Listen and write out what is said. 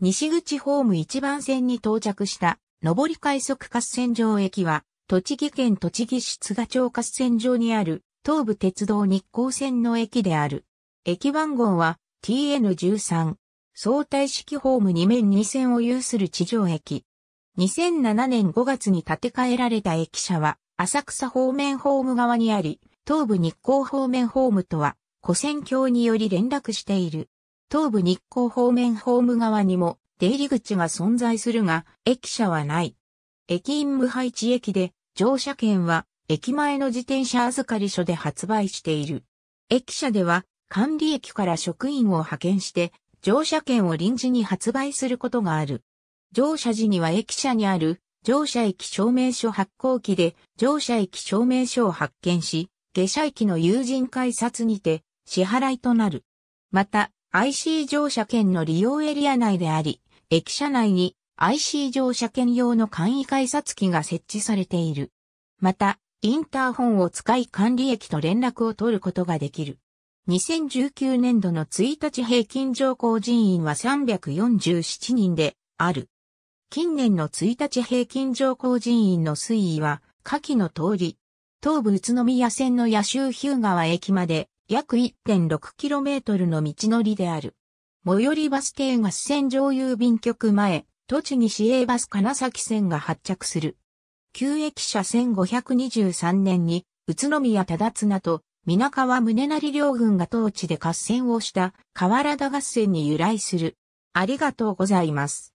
西口ホーム1番線に到着した上り快速合戦場駅は、栃木県栃木市津賀町合戦場にある東武鉄道日光線の駅である。駅番号は TN13。相対式ホーム2面2線を有する地上駅。2007年5月に建て替えられた駅舎は、浅草方面ホーム側にあり、東武日光方面ホームとは、古線橋により連絡している。東武日光方面ホーム側にも出入り口が存在するが、駅舎はない。駅員無配置駅で、乗車券は駅前の自転車預かり所で発売している。駅舎では管理駅から職員を派遣して乗車券を臨時に発売することがある。乗車時には駅舎にある乗車駅証明書発行機で乗車駅証明書を発見し、下車駅の友人改札にて支払いとなる。また、IC 乗車券の利用エリア内であり、駅舎内に IC 乗車券用の簡易改札機が設置されている。また、インターホンを使い管理駅と連絡を取ることができる。2019年度の1日平均乗降人員は347人である。近年の1日平均乗降人員の推移は下記の通り、東武宇都宮線の野州日向川駅まで約 1.6km の道のりである。最寄りバス停が四川上郵便局前、栃木市営バス金崎線が発着する。旧駅舎1523年に、宇都宮忠綱と、皆川宗成両軍が当地で合戦をした、河原田合戦に由来する。ありがとうございます。